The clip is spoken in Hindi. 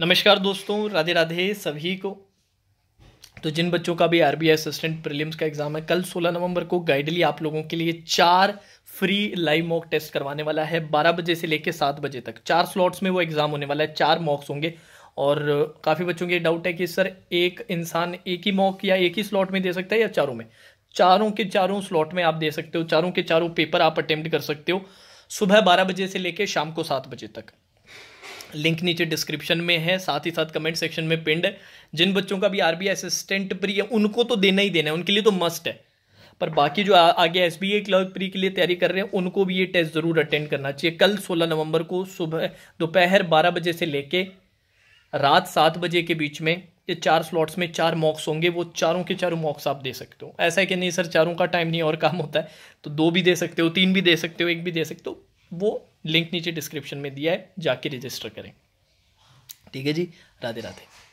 नमस्कार दोस्तों राधे राधे सभी को तो जिन बच्चों का भी आरबीआई असिस्टेंट प्रीलिम्स का एग्जाम है कल 16 नवंबर को गाइडली आप लोगों के लिए चार फ्री लाइव मॉक टेस्ट करवाने वाला है 12 बजे से लेकर 7 बजे तक चार स्लॉट्स में वो एग्जाम होने वाला है चार मॉक्स होंगे और काफ़ी बच्चों के डाउट है कि सर एक इंसान एक ही मॉक या एक ही स्लॉट में दे सकता है या चारों में चारों के चारों स्लॉट में आप दे सकते हो चारों के चारों पेपर आप अटेम्प्ट कर सकते हो सुबह बारह बजे से लेकर शाम को सात बजे तक लिंक नीचे डिस्क्रिप्शन में है साथ ही साथ कमेंट सेक्शन में पिंड है जिन बच्चों का भी आरबीआई असिस्टेंट प्री है उनको तो देना ही देना है उनके लिए तो मस्ट है पर बाकी जो आगे S B I clerk pre के लिए तैयारी कर रहे हैं उनको भी ये टेस्ट ज़रूर अटेंड करना चाहिए कल 16 नवंबर को सुबह दोपहर 12 बजे से लेके रात सात बजे के बीच में ये चार स्लॉट्स में चार मॉक्स होंगे वो चारों के चारों मॉक्स आप दे सकते हो ऐसा है कि नहीं सर चारों का टाइम नहीं और काम होता है तो दो भी दे सकते हो तीन भी दे सकते हो एक भी दे सकते हो वो लिंक नीचे डिस्क्रिप्शन में दिया है जाके रजिस्टर करें ठीक है जी राधे राधे